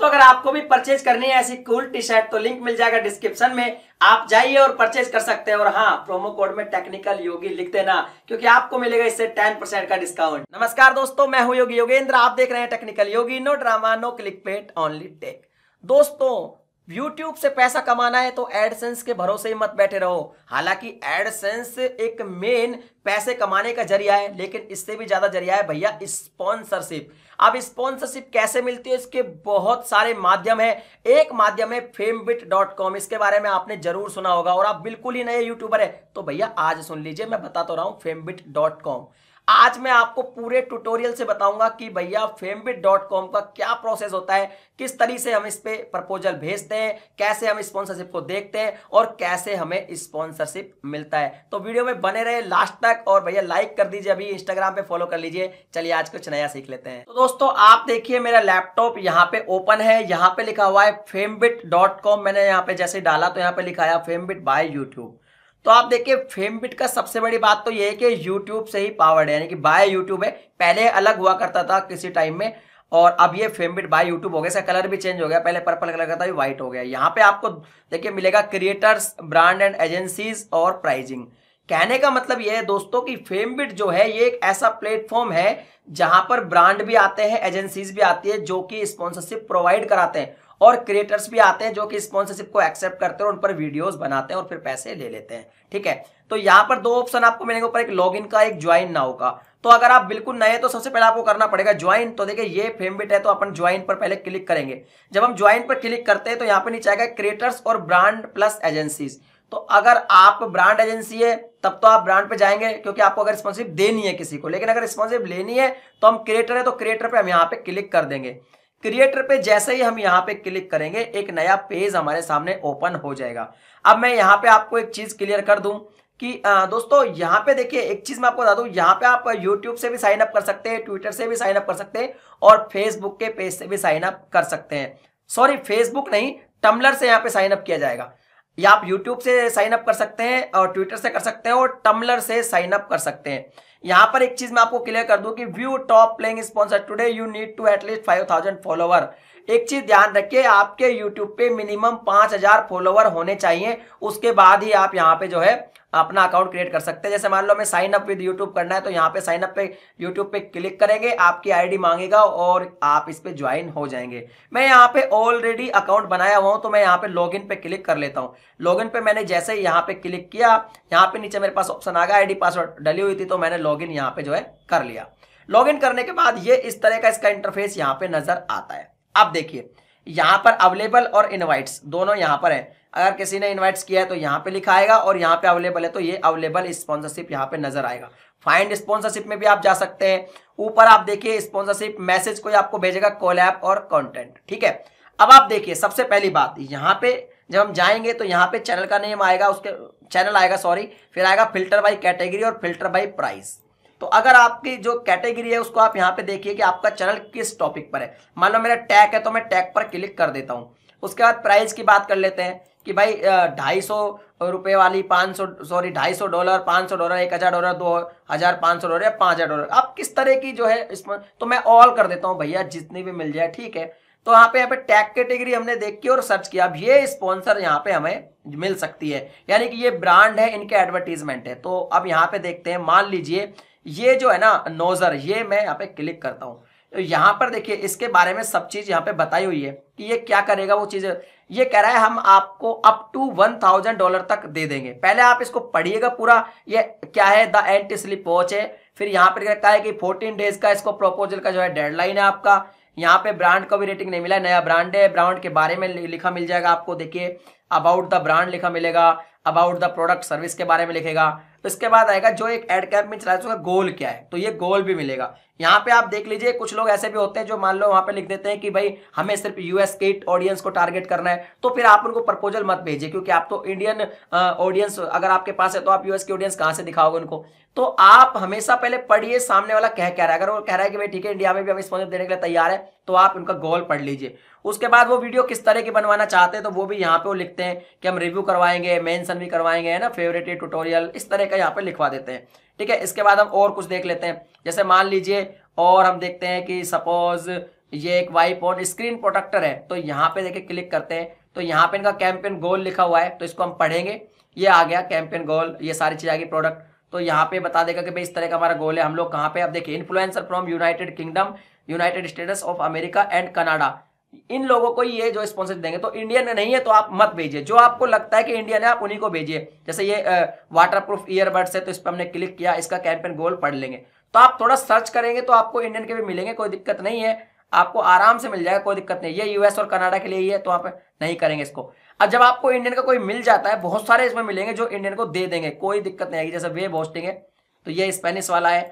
दोस्तों अगर आपको भी परचेज करनी है ऐसी कूल टी शर्ट तो लिंक मिल जाएगा डिस्क्रिप्शन में आप जाइए और परचेज कर सकते हैं और हाँ प्रोमो कोड में टेक्निकल योगी लिख देना क्योंकि आपको मिलेगा इससे टेन परसेंट का डिस्काउंट नमस्कार दोस्तों मैं हूं योगी योगेंद्र आप देख रहे हैं technical Yogi no drama no click bait only tech दोस्तों यूट्यूब से पैसा कमाना है तो एडसेंस के भरोसे ही मत बैठे रहो हालांकि एडसेंस एक मेन पैसे कमाने का जरिया है लेकिन इससे भी ज्यादा जरिया है भैया स्पॉन्सरशिप अब स्पॉन्सरशिप कैसे मिलती है इसके बहुत सारे माध्यम है एक माध्यम है फेमबिट डॉट कॉम इसके बारे में आपने जरूर सुना होगा और आप बिल्कुल ही नए यूट्यूबर है तो भैया आज सुन लीजिए मैं बता तो रहा हूं फेमबिट डॉट कॉम आज मैं आपको पूरे ट्यूटोरियल से बताऊंगा कि भैया फेमबिट डॉट कॉम का क्या प्रोसेस होता है किस तरीके से हम इस पे प्रपोजल भेजते हैं कैसे हम स्पॉन्सरशिप को देखते हैं और कैसे हमें स्पॉन्सरशिप मिलता है तो वीडियो में बने रहे लास्ट तक और भैया लाइक कर दीजिए अभी इंस्टाग्राम पे फॉलो कर लीजिए चलिए आज कुछ नया सीख लेते हैं तो दोस्तों आप देखिए मेरा लैपटॉप यहाँ पे ओपन है यहाँ पे लिखा हुआ है फेमबिट मैंने यहाँ पे जैसे डाला तो यहाँ पे लिखा है फेमबिट बाय यूट्यूब तो आप देखिए फेमबिट का सबसे बड़ी बात तो यह है कि यूट्यूब से ही पावर्ड है यानी कि बाय यूट्यूब है पहले अलग हुआ करता था किसी टाइम में और अब ये फेमबिट बाय यूट्यूब हो गया इसका कलर भी चेंज हो गया पहले पर्पल कलर का था व्हाइट हो गया यहाँ पे आपको देखिए मिलेगा क्रिएटर्स ब्रांड एंड एजेंसीज और प्राइजिंग कहने का मतलब यह है दोस्तों कि फेमबिट जो है ये एक ऐसा प्लेटफॉर्म है जहां पर ब्रांड भी आते हैं एजेंसीज भी आती है जो कि स्पॉन्सरशिप प्रोवाइड कराते हैं और क्रिएटर्स भी आते हैं जो कि स्पॉन्सरशिप को एक्सेप्ट करते हैं उन पर वीडियोस बनाते हैं और फिर पैसे ले लेते हैं ठीक है तो यहाँ पर दो ऑप्शन आपको मिलेंगे ऊपर एक लॉगिन का एक ज्वाइन नाउ का तो अगर आप बिल्कुल नए तो सबसे पहले आपको करना पड़ेगा ज्वाइन तो देखिए ये फेमबिट है तो अपन ज्वाइन पर पहले क्लिक करेंगे जब हम ज्वाइन पर क्लिक करते हैं तो यहाँ पर नीचे आएगा क्रिएटर्स और ब्रांड प्लस एजेंसीज तो अगर आप ब्रांड एजेंसी है तब तो आप ब्रांड पे जाएंगे क्योंकि आपको अगर स्पॉन्सरशिप देनी है किसी को लेकिन अगर रिस्पॉन्सिव लेनी है तो हम क्रिएटर है तो क्रिएटर पे हम यहाँ पे क्लिक कर देंगे क्रिएटर पे जैसे ही हम यहाँ पे क्लिक करेंगे एक नया पेज हमारे सामने ओपन हो जाएगा अब मैं यहाँ पे आपको एक चीज क्लियर कर दूं कि दोस्तों यहाँ पे देखिए एक चीज मैं आपको बता दू यहाँ पे आप YouTube से भी साइन अप कर सकते हैं ट्विटर से भी साइन अप कर सकते हैं और फेसबुक के पेज से भी साइन अप कर सकते हैं सॉरी फेसबुक नहीं टम्बलर से यहाँ पे साइन अप किया जाएगा या आप यूट्यूब से साइन अप कर सकते हैं और ट्विटर से कर सकते हैं और टम्बलर से साइन अप कर सकते हैं यहां पर एक चीज मैं आपको क्लियर कर दूं कि view top playing sponsor today you need to at least five thousand follower एक चीज ध्यान रखिए आपके यूट्यूब पे मिनिमम पांच हजार फॉलोवर होने चाहिए उसके बाद ही आप यहाँ पे जो है अपना अकाउंट क्रिएट कर सकते हैं जैसे मान लो हमें साइन अप विद यूट्यूब करना है तो यहाँ पे साइन अप पे यूट्यूब पे क्लिक करेंगे आपकी आईडी मांगेगा और आप इस पर ज्वाइन हो जाएंगे मैं यहाँ पे ऑलरेडी अकाउंट बनाया हुआ हूँ तो मैं यहाँ पे लॉग पे क्लिक कर लेता हूँ लॉग पे मैंने जैसे यहाँ पे क्लिक किया यहाँ पे नीचे मेरे पास ऑप्शन आ गया आई पासवर्ड डली हुई थी तो मैंने लॉग इन यहाँ पे जो है कर लिया लॉग इन करने के बाद ये इस तरह का इसका इंटरफेस यहाँ पे नजर आता है अब देखिए यहाँ पर अवेलेबल और इनवाइट्स दोनों यहाँ पर है अगर किसी ने इन्वाइट्स किया है तो यहाँ पे लिखा आएगा और यहाँ पे अवेलेबल है तो ये अवेलेबल स्पॉन्सरशिप यहाँ पे नजर आएगा फाइंड स्पॉन्सरशिप में भी आप जा सकते हैं ऊपर आप देखिए स्पॉन्सरशिप मैसेज कोई आपको भेजेगा कॉल ऐप और कॉन्टेंट ठीक है अब आप देखिए सबसे पहली बात यहाँ पे जब हम जाएंगे तो यहाँ पे चैनल का नेम आएगा उसके चैनल आएगा सॉरी फिर आएगा फिल्टर बाई कैटेगरी और फिल्टर बाई प्राइस तो अगर आपकी जो कैटेगरी है उसको आप यहाँ पे देखिए कि आपका चैनल किस टॉपिक पर है मान लो मेरा टैग है तो मैं टैग पर क्लिक कर देता हूँ उसके बाद प्राइस की बात कर लेते हैं कि भाई ढाई सौ रुपये वाली पाँच सौ सॉरी ढाई सौ डॉलर पाँच सौ डॉलर एक हज़ार डॉलर दो हज़ार पाँच सौ डॉलर या पाँच हज़ार डॉलर आप किस तरह की जो है इसमें तो मैं ऑल कर देता हूँ भैया जितनी भी मिल जाए ठीक है तो यहाँ पे यहाँ पे टैग कैटेगरी हमने देख के और सर्च किया अब ये स्पॉन्सर यहाँ पे हमें मिल सकती है यानी कि ये ब्रांड है इनके एडवर्टीजमेंट है तो अब यहाँ पे देखते हैं मान लीजिए ये जो है ना नोजर ये मैं यहाँ पे क्लिक करता हूँ यहाँ पर देखिए इसके बारे में सब चीज यहाँ पे बताई हुई है कि ये क्या करेगा वो चीज ये कह रहा है हम आपको up to one thousand dollar तक दे देंगे पहले आप इसको पढ़िएगा पूरा ये क्या है द एंटी स्लिप वॉच है फिर यहाँ पर कहता है कि फोर्टीन डेज का इसको प्रोपोजल का जो है डेडलाइन है आपका यहाँ पे ब्रांड का भी रेटिंग नहीं मिला नया ब्रांड है ब्रांड के बारे में लिखा मिल जाएगा आपको देखिए अबाउट द ब्रांड लिखा मिलेगा अबाउट द प्रोडक्ट सर्विस के बारे में लिखेगा तो इसके बाद आएगा जो एक एड कैप में चला उसका गोल क्या है तो ये गोल भी मिलेगा यहाँ पे आप देख लीजिए कुछ लोग ऐसे भी होते हैं जो मान लो वहां पे लिख देते हैं कि भाई हमें सिर्फ यूएस के ऑडियंस को टारगेट करना है तो फिर आप उनको प्रपोजल मत भेजिए क्योंकि आप तो इंडियन ऑडियंस अगर आपके पास है तो आप यूएस के ऑडियंस कहां से दिखाओगे उनको तो आप हमेशा पहले पढ़िए सामने वाला कह क्या रहा है अगर वो कह रहा है कि भाई ठीक है इंडिया में भी हम स्पॉन्सर देने के लिए तैयार है तो आप उनका गोल पढ़ लीजिए उसके बाद वो वीडियो किस तरह की बनवाना चाहते हैं तो वो भी यहाँ पे वो लिखते हैं कि हम रिव्यू करवाएंगे मेंशन भी करवाएंगे है ना फेवरेट ट्यूटोरियल इस तरह का यहाँ पे लिखवा देते हैं ठीक है इसके बाद हम और कुछ देख लेते हैं जैसे मान लीजिए और हम देखते हैं कि सपोज ये एक वाइप ऑन स्क्रीन प्रोटेक्टर है तो यहाँ पे देखे क्लिक करते हैं तो यहाँ पे इनका कैंपेन गोल लिखा हुआ है तो इसको हम पढ़ेंगे ये आ गया कैंपेन गोल ये सारी चीज़ आ गई प्रोडक्ट तो यहाँ पे बता देगा कि भाई इस तरह का हमारा गोल है हम लोग कहाँ पे अब देखिए influencer from United Kingdom United States of America and Canada इन लोगों को ये जो स्पॉन्सर देंगे तो इंडियन नहीं है तो आप मत भेजिए जो आपको लगता है कि इंडियन है आप उन्हीं को भेजिए जैसे ये वाटर प्रूफ ईयरबड्स है तो इस पर हमने क्लिक किया इसका कैंपेन गोल पढ़ लेंगे तो आप थोड़ा सर्च करेंगे तो आपको इंडियन के भी मिलेंगे कोई दिक्कत नहीं है आपको आराम से मिल जाएगा कोई दिक्कत नहीं ये यूएस और कनाडा के लिए ही है तो आप नहीं करेंगे इसको अब जब आपको इंडियन का कोई मिल जाता है बहुत सारे इसमें मिलेंगे जो इंडियन को दे देंगे कोई दिक्कत नहीं आएगी जैसे वेब होस्टिंग है तो ये स्पेनिश वाला है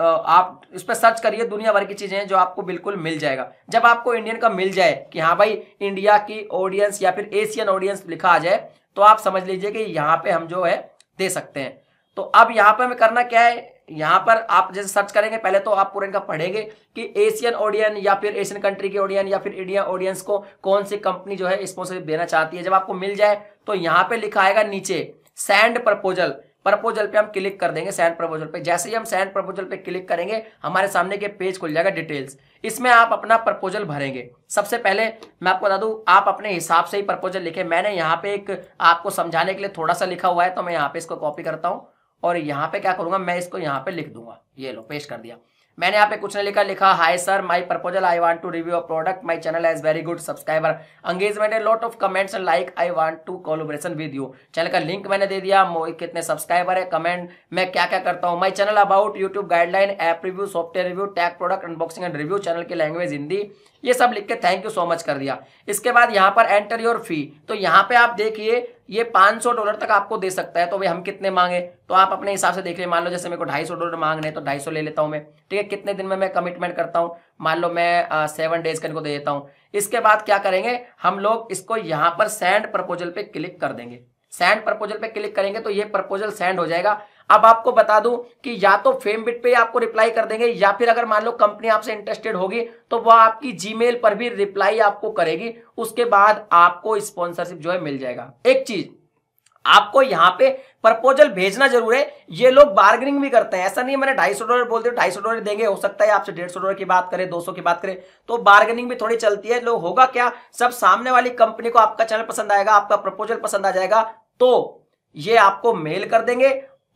आप इस पर सर्च करिए दुनिया भर की चीज़ें हैं जो आपको बिल्कुल मिल जाएगा जब आपको इंडियन का मिल जाए कि हाँ भाई इंडिया की ऑडियंस या फिर एशियन ऑडियंस लिखा आ जाए तो आप समझ लीजिए कि यहाँ पे हम जो है दे सकते हैं तो अब यहाँ पर हमें करना क्या है यहाँ पर आप जैसे सर्च करेंगे पहले तो आप पूरे इनका पढ़ेंगे कि एशियन ऑडियन या फिर एशियन कंट्री के ऑडियन या फिर इंडिया ऑडियंस को कौन सी कंपनी जो है स्पॉन्सरशिप देना चाहती है जब आपको मिल जाए तो यहाँ पे लिखा आएगा नीचे सैंड प्रपोजल प्रपोजल पे हम क्लिक कर देंगे सैंड प्रपोजल पे जैसे ही हम सैंड प्रपोजल पे क्लिक करेंगे हमारे सामने के पेज खुल जाएगा डिटेल्स इसमें आप अपना प्रपोजल भरेंगे सबसे पहले मैं आपको बता दूं आप अपने हिसाब से ही प्रपोजल लिखे मैंने यहाँ पे एक आपको समझाने के लिए थोड़ा सा लिखा हुआ है तो मैं यहाँ पे इसको कॉपी करता हूँ और यहाँ पे क्या करूंगा मैं इसको यहाँ पे लिख दूंगा ये लो पेश कर दिया मैंने यहाँ पे कुछ नहीं लिखा लिखा hi sir my proposal I want to review a product my channel has very good subscriber engagement and lot of comments and like I want to collaboration with you channel का लिंक मैंने दे दिया कितने subscriber है comment मैं क्या क्या करता हूँ my channel about YouTube guideline app review software review tag product unboxing and review channel की लैंग्वेज हिंदी ये सब लिख के थैंक यू सो मच कर दिया इसके बाद यहाँ पर एंटर योर फी तो यहाँ पे आप देखिए ये 500 डॉलर तक आपको दे सकता है तो भाई हम कितने मांगे तो आप अपने हिसाब से देख ले मान लो जैसे मेरे को 250 डॉलर मांग रहे तो 250 ले लेता हूँ मैं ठीक है कितने दिन में मैं कमिटमेंट करता हूँ मान लो मैं सेवन डेज का इनको दे देता हूँ इसके बाद क्या करेंगे हम लोग इसको यहाँ पर सेंड प्रपोजल पे क्लिक कर देंगे सेंड प्रपोजल पे क्लिक करेंगे तो ये प्रपोजल सेंड हो जाएगा अब आपको बता दूं कि या तो फेम बिट पर आपको रिप्लाई कर देंगे या फिर अगर मान लो कंपनी आपसे इंटरेस्टेड होगी तो वह आपकी जीमेल पर भी रिप्लाई आपको करेगी उसके बाद आपको स्पॉन्सरशिप जो है मिल जाएगा एक चीज आपको यहां पे प्रपोजल भेजना जरूर है ये लोग बार्गेनिंग भी करते हैं ऐसा नहीं है मैंने ढाई सौ डॉलर बोलते ढाई सौ डॉलर देंगे हो सकता है आपसे डेढ़ सौ डॉलर की बात करें दो सौ की बात करें तो बार्गेनिंग भी थोड़ी चलती है लोग होगा क्या सब सामने वाली कंपनी को आपका चैनल पसंद आएगा आपका प्रपोजल पसंद आ जाएगा तो ये आपको मेल कर देंगे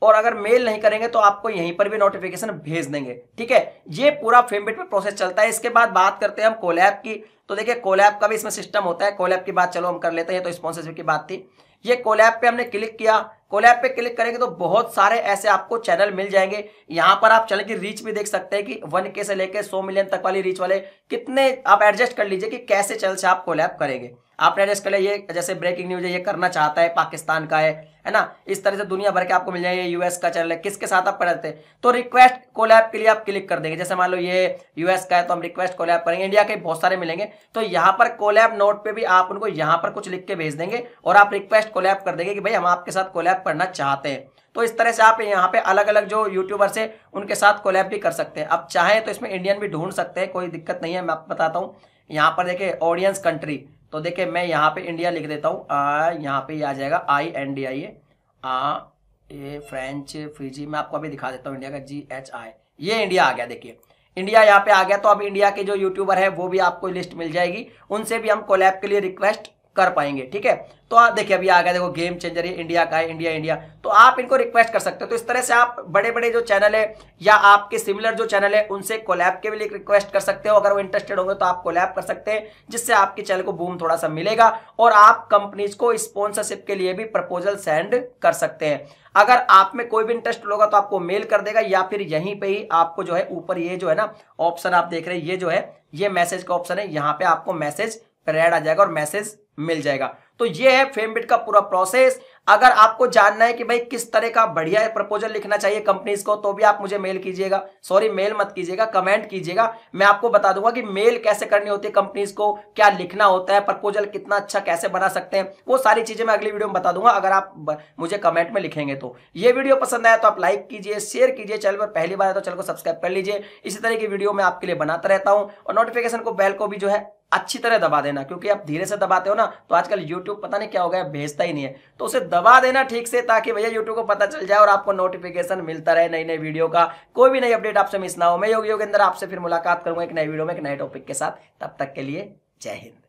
और अगर मेल नहीं करेंगे तो आपको यहीं पर भी नोटिफिकेशन भेज देंगे ठीक है ये पूरा फेमबिट पर प्रोसेस चलता है इसके बाद बात करते हैं हम कोलैप की तो देखिए कोलैप का भी इसमें सिस्टम होता है कोलैप की बात चलो हम कर लेते हैं तो स्पॉन्सरशिप की बात थी ये कोलैप पे हमने क्लिक किया कोलैप पे क्लिक करेंगे तो बहुत सारे ऐसे आपको चैनल मिल जाएंगे यहाँ पर आप चैनल की रीच भी देख सकते हैं कि वन के से लेकर सौ मिलियन तक वाली रीच वाले कितने आप एडजस्ट कर लीजिए कि कैसे चैनल से आप कोलैप करेंगे आपने एडजस्ट कर लिया ये जैसे ब्रेकिंग न्यूज है ये करना चाहता है पाकिस्तान का है है ना इस तरह से दुनिया भर के आपको मिल जाए यूएस का चैनल है किसके साथ आप पढ़ हैं तो रिक्वेस्ट कोलैब के लिए आप क्लिक कर देंगे जैसे मान लो ये यूएस का है तो हम रिक्वेस्ट कोलैब करेंगे इंडिया के बहुत सारे मिलेंगे तो यहाँ पर कोलैब नोट पे भी आप उनको यहाँ पर कुछ लिख के भेज देंगे और आप रिक्वेस्ट कोलैब कर देंगे कि भाई हम आपके साथ कोलैब करना चाहते हैं तो इस तरह से आप यहाँ पे अलग अलग जो यूट्यूबर से उनके साथ कोलैब भी कर सकते हैं अब चाहे तो इसमें इंडियन भी ढूंढ सकते हैं कोई दिक्कत नहीं है मैं आपको बताता हूँ यहाँ पर देखे ऑडियंस कंट्री तो देखिए मैं यहाँ पे इंडिया लिख देता हूँ यहाँ पे आ जाएगा I N D I A आ ए फ्रेंच फ्रीजी मैं आपको अभी दिखा देता हूँ इंडिया का जी एच आई ये इंडिया आ गया देखिए इंडिया यहाँ पे आ गया तो अब इंडिया के जो यूट्यूबर है वो भी आपको लिस्ट मिल जाएगी उनसे भी हम कोलैब के लिए रिक्वेस्ट कर पाएंगे ठीक है तो आप देखिए अभी आ गया देखो गेम चेंजर ये इंडिया का है इंडिया इंडिया तो आप इनको रिक्वेस्ट कर सकते हो तो इस तरह से आप बड़े बड़े जो चैनल है या आपके सिमिलर जो चैनल है उनसे कोलैब के लिए रिक्वेस्ट कर सकते हो अगर वो इंटरेस्टेड होंगे तो आप कोलैब कर सकते हैं जिससे आपके चैनल को बूम थोड़ा सा मिलेगा और आप कंपनीज को स्पॉन्सरशिप के लिए भी प्रपोजल सेंड कर सकते हैं अगर आप में कोई भी इंटरेस्ट होगा तो आपको मेल कर देगा या फिर यहीं पर ही आपको जो है ऊपर ये जो है ना ऑप्शन आप देख रहे हैं ये जो है ये मैसेज का ऑप्शन है यहाँ पे आपको मैसेज रेड आ जाएगा और मैसेज मिल जाएगा तो ये है फेमबिट का पूरा प्रोसेस अगर आपको जानना है कि भाई किस तरह का बढ़िया प्रपोजल लिखना चाहिए कंपनीज को तो भी आप मुझे मेल कीजिएगा सॉरी मेल मत कीजिएगा कमेंट कीजिएगा मैं आपको बता दूंगा कि मेल कैसे करनी होती है कंपनीज को क्या लिखना होता है प्रपोजल कितना अच्छा कैसे बना सकते हैं वो सारी चीजें मैं अगली वीडियो में बता दूंगा अगर आप मुझे कमेंट में लिखेंगे तो ये वीडियो पसंद आया तो आप लाइक कीजिए शेयर कीजिए चैनल पर पहली बार है तो चैनल को सब्सक्राइब कर लीजिए इसी तरह की वीडियो मैं आपके लिए बनाता रहता हूँ और नोटिफिकेशन को बेल को भी जो है अच्छी तरह दबा देना क्योंकि आप धीरे से दबाते हो ना तो आजकल यूट्यूब पता नहीं क्या हो गया भेजता ही नहीं है तो उसे दबा देना ठीक से ताकि भैया यूट्यूब को पता चल जाए और आपको नोटिफिकेशन मिलता रहे नई नई वीडियो का कोई भी नई अपडेट आपसे मिस ना हो मैं योगी योगेंद्र आपसे फिर मुलाकात करूंगा एक नई वीडियो में एक नए टॉपिक के साथ तब तक के लिए जय हिंद